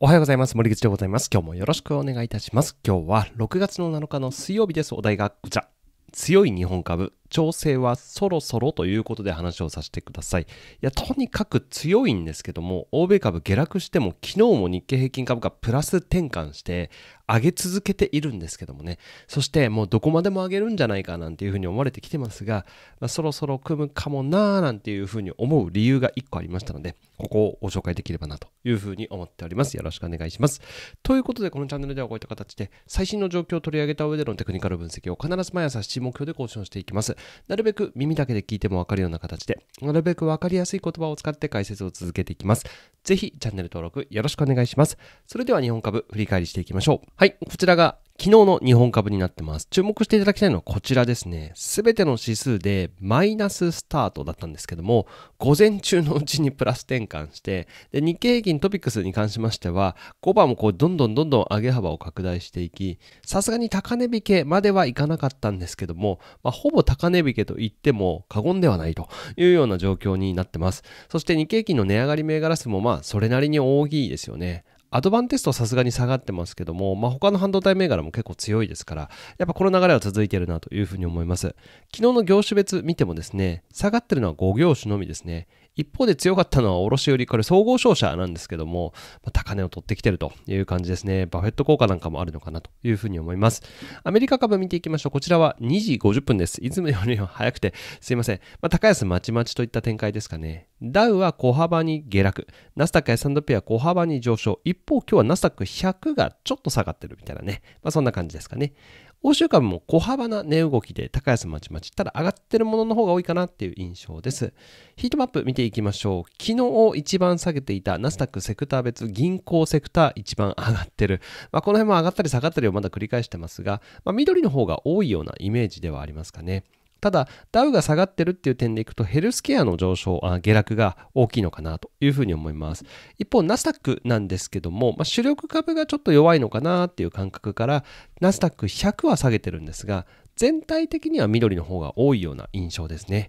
おはようございます。森口でございます。今日もよろしくお願いいたします。今日は6月の7日の水曜日です。お題がこちら。強い日本株、調整はそろそろということで話をさせてください。いや、とにかく強いんですけども、欧米株下落しても、昨日も日経平均株価プラス転換して、上げ続けているんですけどもね。そしてもうどこまでも上げるんじゃないかなんていうふうに思われてきてますが、まあ、そろそろ組むかもなーなんていうふうに思う理由が1個ありましたので、ここをご紹介できればなというふうに思っております。よろしくお願いします。ということで、このチャンネルではこういった形で、最新の状況を取り上げた上でのテクニカル分析を必ず毎朝7時目標で更新していきます。なるべく耳だけで聞いてもわかるような形で、なるべくわかりやすい言葉を使って解説を続けていきます。ぜひチャンネル登録よろしくお願いします。それでは日本株振り返りしていきましょう。はい、こちらが昨日の日本株になってます。注目していただきたいのはこちらですね。すべての指数でマイナススタートだったんですけども、午前中のうちにプラス転換して、で日経平均トピックスに関しましては、5番もこうどんどんどんどん上げ幅を拡大していき、さすがに高値引けまではいかなかったんですけども、まあ、ほぼ高値引けと言っても過言ではないというような状況になってます。そして日経平均の値上がり銘柄数もまあそれなりに大きいですよね。アドバンテストさすがに下がってますけども、まあ、他の半導体銘柄も結構強いですから、やっぱこの流れは続いているなというふうに思います。昨日の業種別見てもですね、下がってるのは5業種のみですね。一方で強かったのは卸売、これ総合商社なんですけども、まあ、高値を取ってきてるという感じですね。バフェット効果なんかもあるのかなというふうに思います。アメリカ株見ていきましょう。こちらは2時50分です。いつもより早くて、すいません。まあ、高安まちまちといった展開ですかね。ダウは小幅に下落。ナスタック S&P は小幅に上昇。一方、今日はナスタック100がちょっと下がってるみたいなね。まあ、そんな感じですかね。欧州株も小幅な値動きで高安まちまち、ただ上がってるものの方が多いかなっていう印象です。ヒートマップ見ていきましょう。昨日一番下げていたナスダックセクター別銀行セクター一番上がってる。まあ、この辺も上がったり下がったりをまだ繰り返してますが、まあ、緑の方が多いようなイメージではありますかね。ただ、ダウが下がってるっていう点でいくと、ヘルスケアの上昇、あ下落が大きいのかなというふうに思います。一方、ナスダックなんですけども、まあ、主力株がちょっと弱いのかなっていう感覚から、ナスダック100は下げてるんですが、全体的には緑の方が多いような印象ですね。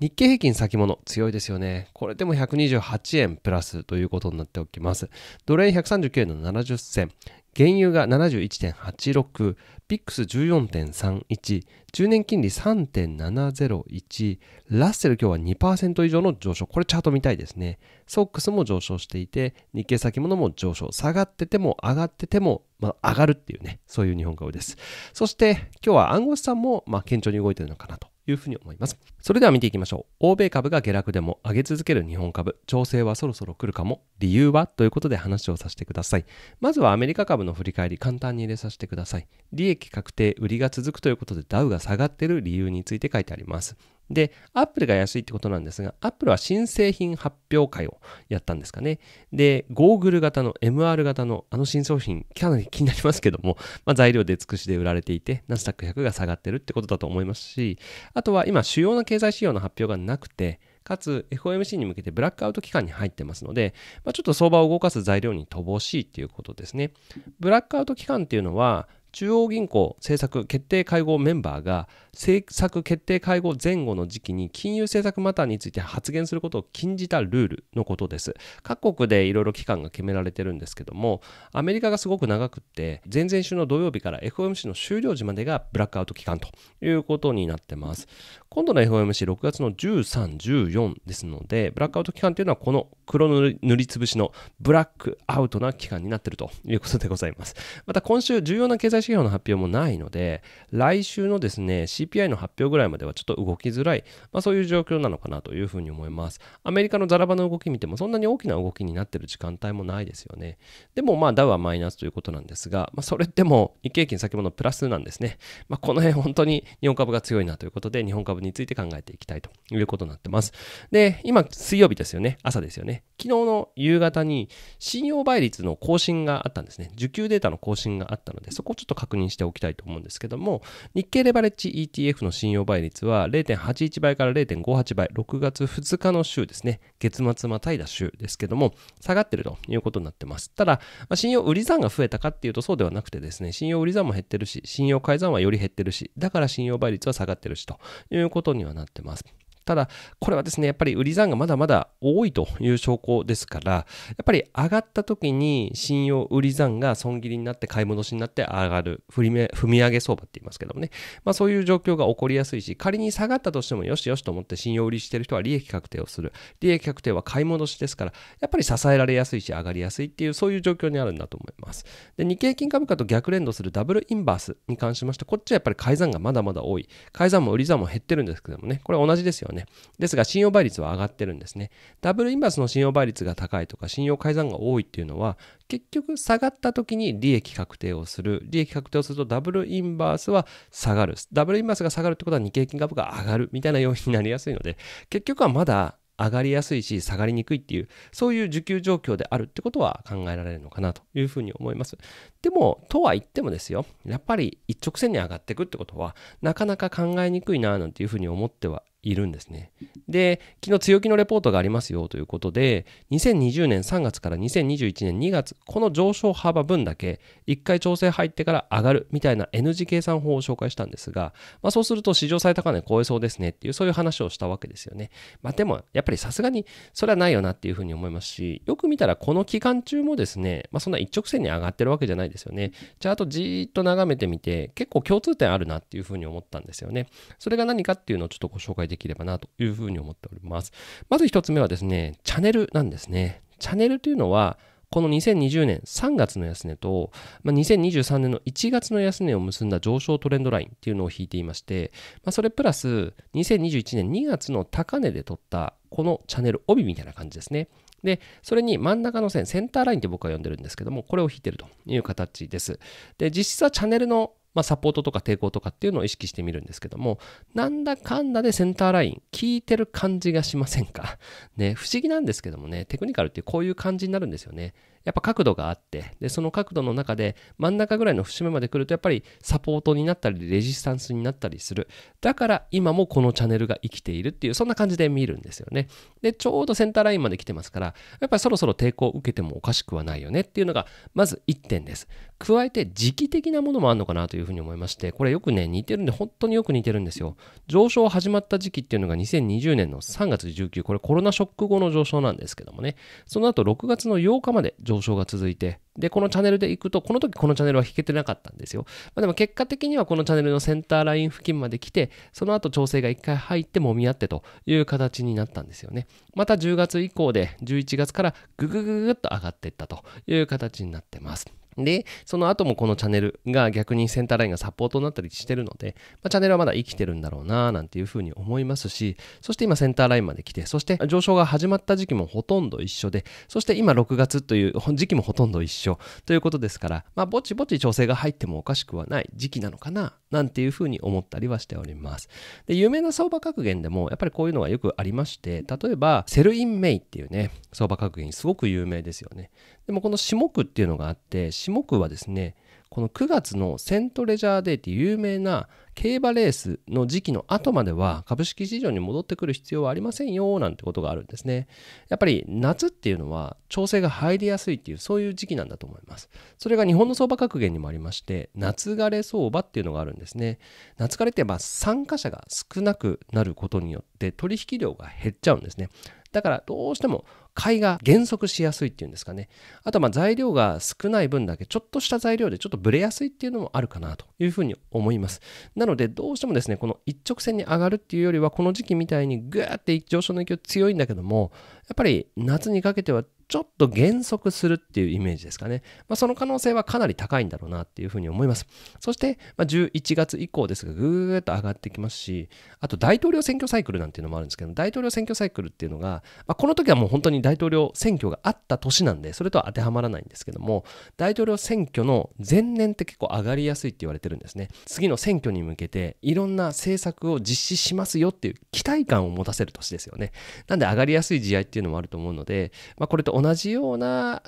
日経平均先物強いですよね。これでも128円プラスということになっておきます。ドル円139円の70銭。原油が71.86、ピックス14.31、中0年金利3.701、ラッセル今日は2%以上の上昇。これチャート見たいですね。ソックスも上昇していて、日経先物も上昇。下がってても上がってても、まあ、上がるっていうね、そういう日本株です。そして今日は暗号資産も、まあ、堅調に動いてるのかなと。いうふうに思います。それでは見ていきましょう。欧米株が下落でも上げ続ける日本株、調整はそろそろ来るかも、理由はということで話をさせてください。まずはアメリカ株の振り返り、簡単に入れさせてください。利益確定、売りが続くということでダウが下がっている理由について書いてあります。で、アップルが安いってことなんですが、アップルは新製品発表会をやったんですかね。で、ゴーグル型の MR 型のあの新商品、かなり気になりますけども、まあ、材料で尽くしで売られていて、ナスダック100が下がってるってことだと思いますし、あとは今、主要な経済指標の発表がなくて、かつ FOMC に向けてブラックアウト期間に入ってますので、まあ、ちょっと相場を動かす材料に乏しいっていうことですね。ブラックアウト期間っていうのは、中央銀行政策決定会合メンバーが政策決定会合前後の時期に金融政策マターについて発言することを禁じたルールのことです各国でいろいろ期間が決められてるんですけどもアメリカがすごく長くって前々週の土曜日から FOMC の終了時までがブラックアウト期間ということになってます今度の FOMC6 月の13、14ですので、ブラックアウト期間というのはこの黒塗りつぶしのブラックアウトな期間になっているということでございます。また今週重要な経済指標の発表もないので、来週のですね、CPI の発表ぐらいまではちょっと動きづらい、まあそういう状況なのかなというふうに思います。アメリカのザラバの動き見てもそんなに大きな動きになっている時間帯もないですよね。でもまあダウはマイナスということなんですが、まあそれでも日経平均先物プラスなんですね。まあこの辺本当に日本株が強いなということで、日本株株について考えていきたいということになってます。で、今、水曜日ですよね。朝ですよね。昨日の夕方に信用倍率の更新があったんですね。受給データの更新があったので、そこをちょっと確認しておきたいと思うんですけども、日経レバレッジ ETF の信用倍率は0.81倍から0.58倍、6月2日の週ですね。月末またいだ週ですけども、下がってるということになってます。ただ、まあ、信用売り算が増えたかっていうとそうではなくてですね、信用売り算も減ってるし、信用改ざんはより減ってるし、だから信用倍率は下がってるしということにはなってます。ただ、これはですね、やっぱり売り残がまだまだ多いという証拠ですから、やっぱり上がった時に信用売り残が損切りになって買い戻しになって上がる、振り目踏み上げ相場って言いますけどもね、まあそういう状況が起こりやすいし、仮に下がったとしてもよしよしと思って信用売りしてる人は利益確定をする。利益確定は買い戻しですから、やっぱり支えられやすいし上がりやすいっていう、そういう状況にあるんだと思います。で、日経金株価と逆連動するダブルインバースに関しまして、こっちはやっぱり改ざんがまだまだ多い。改ざんも売り算も減ってるんですけどもね、これ同じですよね。ね。ですが、信用倍率は上がってるんですね。ダブルインバースの信用倍率が高いとか、信用改ざんが多いっていうのは、結局下がった時に利益確定をする。利益確定をするとダブルインバースは下がる。ダブルインバースが下がるってことは日経金株が上がるみたいな要因になりやすいので、結局はまだ上がりやすいし下がりにくいっていうそういう需給状況であるってことは考えられるのかなというふうに思いますでもとは言ってもですよやっぱり一直線に上がっていくってことはなかなか考えにくいななんていうふうに思ってはいるんですね。で、昨日強気のレポートがありますよということで、2020年3月から2021年2月、この上昇幅分だけ、1回調整入ってから上がるみたいな N g 計算法を紹介したんですが、まあ、そうすると史上最高値超えそうですねっていう、そういう話をしたわけですよね。まあ、でも、やっぱりさすがにそれはないよなっていうふうに思いますし、よく見たらこの期間中もですね、まあ、そんな一直線に上がってるわけじゃないですよね。チャートじーっと眺めてみて、結構共通点あるなっていうふうに思ったんですよね。それが何かっていうのをちょっとご紹介でできればなというふうに思っております。まず1つ目はですね、チャンネルなんですね。チャンネルというのは、この2020年3月の安値と、まあ、2023年の1月の安値を結んだ上昇トレンドラインっていうのを引いていまして、まあ、それプラス2021年2月の高値で取ったこのチャンネル帯みたいな感じですね。で、それに真ん中の線、センターラインって僕は呼んでるんですけども、これを引いてるという形です。で、実質はチャンネルのまあ、サポートとか抵抗とかっていうのを意識してみるんですけども、なんだかんだでセンターライン、効いてる感じがしませんかね、不思議なんですけどもね、テクニカルってこういう感じになるんですよね。やっぱ角度があってでその角度の中で真ん中ぐらいの節目まで来るとやっぱりサポートになったりレジスタンスになったりするだから今もこのチャンネルが生きているっていうそんな感じで見るんですよねでちょうどセンターラインまで来てますからやっぱりそろそろ抵抗を受けてもおかしくはないよねっていうのがまず1点です加えて時期的なものもあるのかなというふうに思いましてこれよくね似てるんで本当によく似てるんですよ上昇始まった時期っていうのが2020年の3月19これコロナショック後の上昇なんですけどもねその後6月の8日まで上上昇が続いて、で、このチャンネルで行くと、この時このチャンネルは引けてなかったんですよ。まあ、でも結果的にはこのチャンネルのセンターライン付近まで来て、その後調整が1回入って揉み合ってという形になったんですよね。また10月以降で、11月からぐぐぐぐっと上がっていったという形になってます。で、その後もこのチャンネルが逆にセンターラインがサポートになったりしてるので、まあ、チャンネルはまだ生きてるんだろうななんていうふうに思いますし、そして今センターラインまで来て、そして上昇が始まった時期もほとんど一緒で、そして今6月という時期もほとんど一緒ということですから、まあぼちぼち調整が入ってもおかしくはない時期なのかななんていうふうに思ったりはしております。で、有名な相場格言でも、やっぱりこういうのがよくありまして、例えば、セルインメイっていうね、相場格言、すごく有名ですよね。でもこの下句っていうのがあって、下句はですね、この9月のセントレジャーデーっていう有名な競馬レースの時期の後までは株式市場に戻ってくる必要はありませんよなんてことがあるんですね。やっぱり夏っていうのは調整が入りやすいっていうそういう時期なんだと思います。それが日本の相場格言にもありまして夏枯れ相場っていうのがあるんですね。夏枯れってまあ参加者が少なくなることによって取引量が減っちゃうんですね。だからどうしても買いが減速しやすいっていうんですかね。あとまあ材料が少ない分だけ、ちょっとした材料でちょっとブレやすいっていうのもあるかなというふうに思います。なので、どうしてもですね、この一直線に上がるっていうよりは、この時期みたいにグーって上昇の影響強いんだけども、やっぱり夏にかけてはちょっと減速するっていうイメージですかね。まあ、その可能性はかなり高いんだろうなっていうふうに思います。そして、まあ、11月以降ですが、ぐーっと上がってきますし、あと大統領選挙サイクルなんていうのもあるんですけど、大統領選挙サイクルっていうのが、まあ、この時はもう本当に大統領選挙があった年なんで、それとは当てはまらないんですけども、大統領選挙の前年って結構上がりやすいって言われてるんですね。次の選挙に向けて、いろんな政策を実施しますよっていう期待感を持たせる年ですよね。なんで上がりやすい試合っていうのもあると思うので、まあ、これと同じような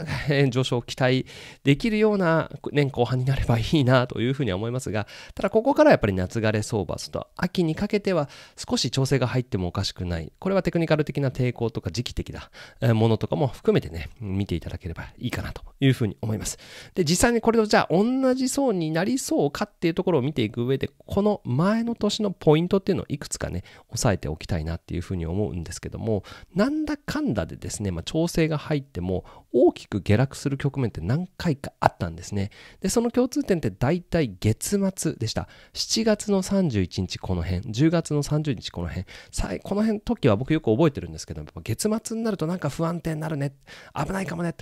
上昇を期待できるような年後半になればいいなというふうには思いますが、ただここからやっぱり夏枯れ相場、そと秋にかけては少し調整が入ってもおかしくない。これはテクニカル的な抵抗とか時期的だ。ものとかも含めてね、見ていただければいいかなというふうに思います。で、実際にこれをじゃあ同じ層になりそうかっていうところを見ていく上で、この前の年のポイントっていうのをいくつかね、押さえておきたいなっていうふうに思うんですけども、なんだかんだでですね、まあ、調整が入っても大きく下落する局面って何回かあったんですね。で、その共通点って大体月末でした。7月の31日この辺、10月の30日この辺、この辺時は僕よく覚えてるんですけど、月末になるとなんか不安定になるね、危ないかもね、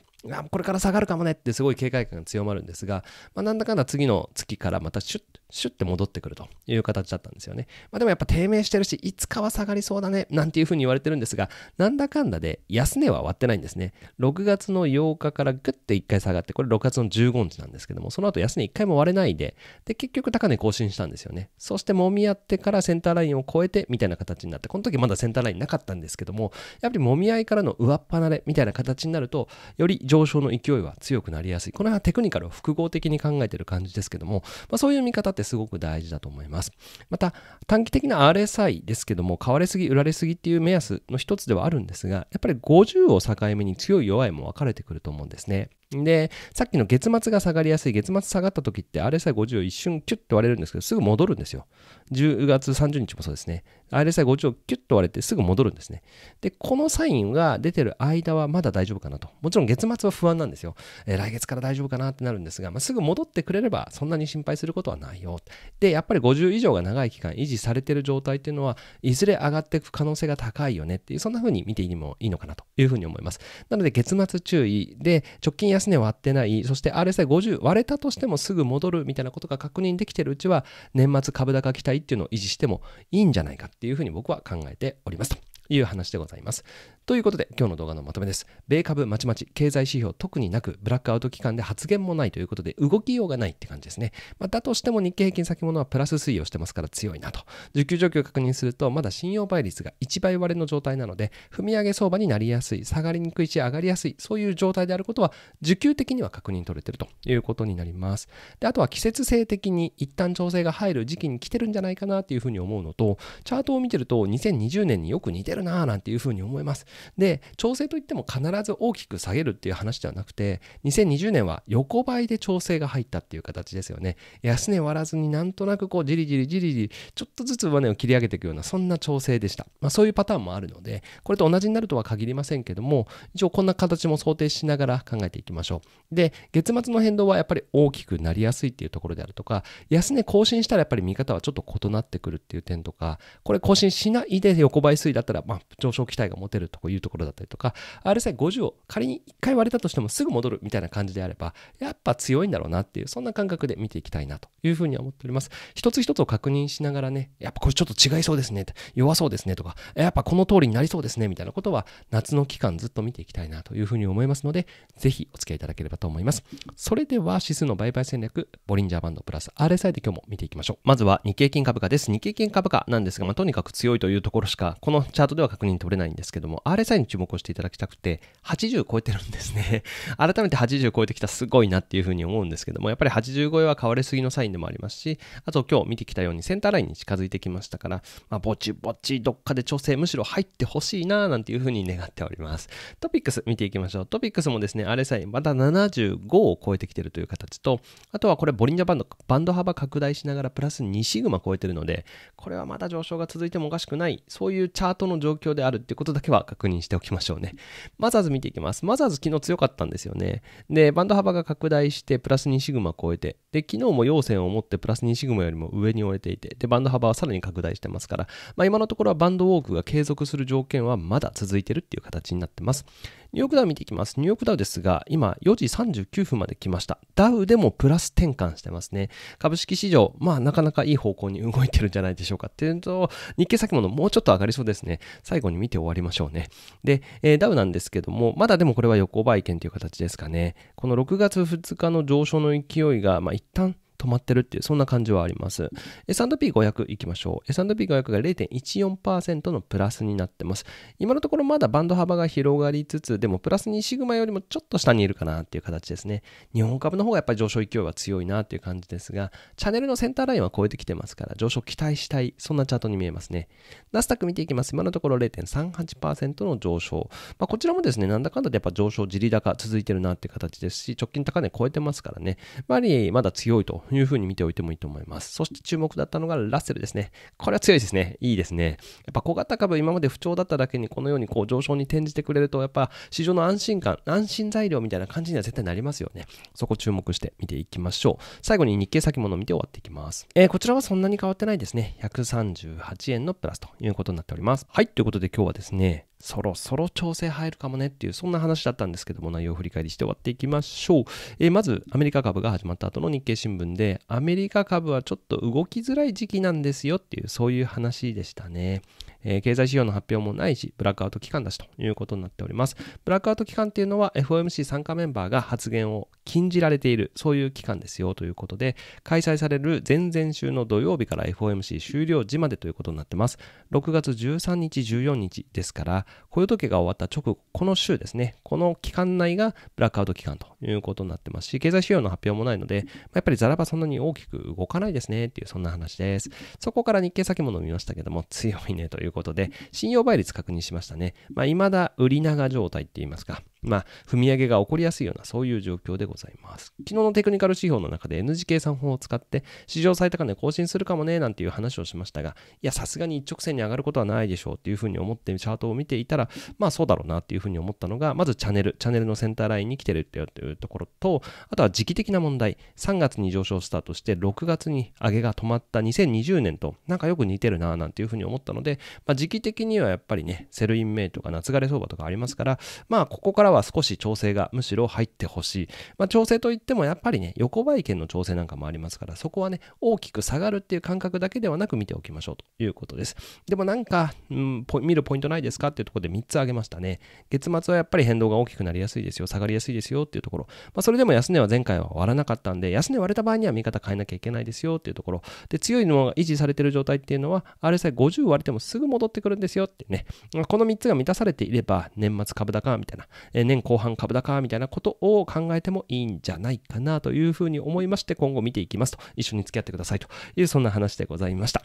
これから下がるかもねってすごい警戒感が強まるんですが、まあ、なんだかんだ次の月からまたシュッとシュッて戻ってくるという形だったんですよね。まあ、でもやっぱ低迷してるし、いつかは下がりそうだね、なんていうふうに言われてるんですが、なんだかんだで安値は割ってないんですね。6月の8日からグッて1回下がって、これ6月の15日なんですけども、その後安値1回も割れないで、で、結局高値更新したんですよね。そして揉み合ってからセンターラインを超えてみたいな形になって、この時まだセンターラインなかったんですけども、やっぱり揉み合いからの上っ離れみたいな形になると、より上昇の勢いは強くなりやすい。この辺はテクニカルを複合的に考えてる感じですけども、まあ、そういう見方ってすごく大事だと思います。また、短期的な RSI ですけども、買われすぎ、売られすぎっていう目安の一つではあるんですが、やっぱり50を境目に強い弱いも分かれてくると思うんですね。で、さっきの月末が下がりやすい、月末下がった時って RSI50 一瞬キュッと割れるんですけど、すぐ戻るんですよ。10月30日もそうですね。RSI50 をキュッと割れてすぐ戻るんですね。で、このサインが出てる間はまだ大丈夫かなと。もちろん月末は不安なんですよ。えー、来月から大丈夫かなってなるんですが、まあ、すぐ戻ってくれればそんなに心配することはないよ。で、やっぱり50以上が長い期間維持されてる状態っていうのは、いずれ上がっていく可能性が高いよねっていう、そんな風に見ていいのかなというふうに思います。なので、月末注意で、直近安値割ってない、そして RSI50 割れたとしてもすぐ戻るみたいなことが確認できてるうちは、年末株高期待っていうのを維持してもいいんじゃないかっていうふうに僕は考えておりますという話でございます。ということで、今日の動画のまとめです。米株、まちまち、経済指標、特になく、ブラックアウト期間で発言もないということで、動きようがないって感じですね。まあ、だとしても日経平均先物はプラス推移をしてますから強いなと。受給状況を確認すると、まだ信用倍率が1倍割れの状態なので、踏み上げ相場になりやすい、下がりにくいし、上がりやすい、そういう状態であることは、受給的には確認取れてるということになります。で、あとは季節性的に一旦調整が入る時期に来てるんじゃないかなっていうふうに思うのと、チャートを見てると、2020年によく似てるなぁなんていうふうに思います。で調整といっても必ず大きく下げるっていう話ではなくて2020年は横ばいで調整が入ったっていう形ですよね安値割らずになんとなくこうじりじりじりじりちょっとずつ上値を切り上げていくようなそんな調整でした、まあ、そういうパターンもあるのでこれと同じになるとは限りませんけども一応こんな形も想定しながら考えていきましょうで月末の変動はやっぱり大きくなりやすいっていうところであるとか安値更新したらやっぱり見方はちょっと異なってくるっていう点とかこれ更新しないで横ばい推移だったらまあ上昇期待が持てるとここういうところだったりとか RSI50 を仮に1回割れたとしてもすぐ戻るみたいな感じであればやっぱ強いんだろうなっていうそんな感覚で見ていきたいなというふうには思っております一つ一つを確認しながらねやっぱこれちょっと違いそうですね弱そうですねとかやっぱこの通りになりそうですねみたいなことは夏の期間ずっと見ていきたいなというふうに思いますのでぜひお付き合いいただければと思いますそれでは指数の売買戦略ボリンジャーバンドプラス RSI で今日も見ていきましょうまずは日経金株価です日経金株価なんですが、まあ、とにかく強いというところしかこのチャートでは確認取れないんですけども RSI に注目をしていただきたくて、80超えてるんですね。改めて80超えてきたすごいなっていうふうに思うんですけども、やっぱり80超えは変わりすぎのサインでもありますし、あと今日見てきたようにセンターラインに近づいてきましたから、まあ、ぼちぼちどっかで調整、むしろ入ってほしいななんていうふうに願っております。トピックス見ていきましょう。トピックスもですね、RSI まだ75を超えてきてるという形と、あとはこれボリンジャーバンド、バンド幅拡大しながらプラス2シグマ超えてるので、これはまだ上昇が続いてもおかしくない、そういうチャートの状況であるっていうことだけは確確認しておきましょうね。マザーズ見ていきます。マザーズ昨日強かったんですよね。で、バンド幅が拡大して、プラス2シグマ超えて、で、昨日も陽線を持ってプラス2シグマよりも上に終えていて、で、バンド幅はさらに拡大してますから、まあ、今のところはバンドウォークが継続する条件はまだ続いてるっていう形になってます。ニューヨークダウ見ていきます。ニューヨークダウですが、今4時39分まで来ました。ダウでもプラス転換してますね。株式市場、まあなかなかいい方向に動いてるんじゃないでしょうかっていうと、日経先物もうちょっと上がりそうですね。最後に見て終わりましょうね。で、えー、ダウなんですけども、まだでもこれは横ばい券という形ですかね。この6月2日の上昇の勢いが、まあ一旦止まってるっていう、そんな感じはあります。S&P500 いきましょう。S&P500 が0.14%のプラスになってます。今のところまだバンド幅が広がりつつ、でもプラス2シグマよりもちょっと下にいるかなっていう形ですね。日本株の方がやっぱり上昇勢いは強いなっていう感じですが、チャンネルのセンターラインは超えてきてますから、上昇期待したい、そんなチャートに見えますね。ナスダック見ていきます。今のところ0.38%の上昇。まあ、こちらもですね、なんだかんだでやっぱ上昇、じり高続いてるなっていう形ですし、直近高値超えてますからね、やはりまだ強いといいうふうに見ておいてもいいと思います。そして注目だったのがラッセルですね。これは強いですね。いいですね。やっぱ小型株今まで不調だっただけにこのようにこう上昇に転じてくれるとやっぱ市場の安心感、安心材料みたいな感じには絶対なりますよね。そこ注目して見ていきましょう。最後に日経先物を見て終わっていきます。えー、こちらはそんなに変わってないですね。138円のプラスということになっております。はい、ということで今日はですね、そろそろ調整入るかもねっていう、そんな話だったんですけども、内容を振り返りして終わっていきましょう。えー、まず、アメリカ株が始まった後の日経新聞で、アメリカ株はちょっと動きづらい時期なんですよっていう、そういう話でしたね。えー、経済指標の発表もないし、ブラックアウト期間だしということになっております。ブラックアウト期間っていうのは FOMC 参加メンバーが発言を禁じられている、そういう期間ですよということで、開催される前々週の土曜日から FOMC 終了時までということになってます。6月13日、14日ですから、雇用時計が終わった直後、この週ですね、この期間内がブラックアウト期間ということになってますし、経済指標の発表もないので、やっぱりザラバそんなに大きく動かないですねっていう、そんな話です。そこから日経先物見ましたけども、強いねということで、信用倍率確認しましたね。まあ、未だ売り長状態って言いますか。まあ、踏み上げが起こりやすいような、そういう状況でございます。昨日のテクニカル指標の中で NG 計算法を使って、史上最高値更新するかもね、なんていう話をしましたが、いや、さすがに一直線に上がることはないでしょうっていうふうに思って、チャートを見ていたら、まあ、そうだろうなっていうふうに思ったのが、まずチャンネル、チャンネルのセンターラインに来てるっていうところと、あとは時期的な問題、3月に上昇スタートして、6月に上げが止まった2020年と、なんかよく似てるな、なんていうふうに思ったので、まあ、時期的にはやっぱりね、セルインメイとか夏枯れ相場とかありますから、まあ、ここからはは少し調整がむしろ入ってほしい、まあ、調整といってもやっぱりね横ばい券の調整なんかもありますからそこはね大きく下がるっていう感覚だけではなく見ておきましょうということですでもなんか、うん、見るポイントないですかっていうところで3つ挙げましたね月末はやっぱり変動が大きくなりやすいですよ下がりやすいですよっていうところ、まあ、それでも安値は前回は割らなかったんで安値割れた場合には見方変えなきゃいけないですよっていうところで強いのが維持されてる状態っていうのは RSI50 割れてもすぐ戻ってくるんですよってねこの3つが満たされていれば年末株高みたいな年後半株高みたいなことを考えてもいいんじゃないかなというふうに思いまして今後見ていきますと一緒に付き合ってくださいというそんな話でございました。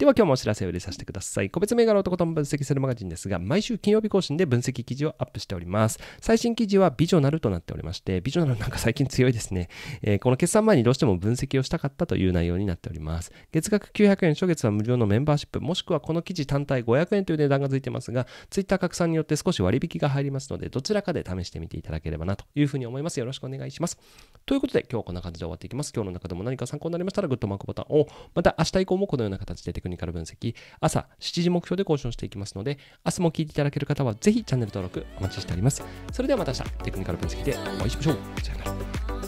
では今日もお知らせを入れさせてください。個別銘柄男とと分析するマガジンですが、毎週金曜日更新で分析記事をアップしております。最新記事はビジョナルとなっておりまして、ビジョナルなんか最近強いですね。えー、この決算前にどうしても分析をしたかったという内容になっております。月額900円、初月は無料のメンバーシップ、もしくはこの記事単体500円という値段がついてますが、Twitter 拡散によって少し割引が入りますので、どちらかで試してみていただければなというふうに思います。よろしくお願いします。ということで、今日はこんな感じで終わっていきます。今日の中でも何か参考になりましたら、グッドマークボタンを、また明日以降もこのような形でテクニカル分析、朝7時目標で更新していきますので、明日も聞いていただける方はぜひチャンネル登録お待ちしております。それではまた明日、テクニカル分析でお会いしましょう。さよなら。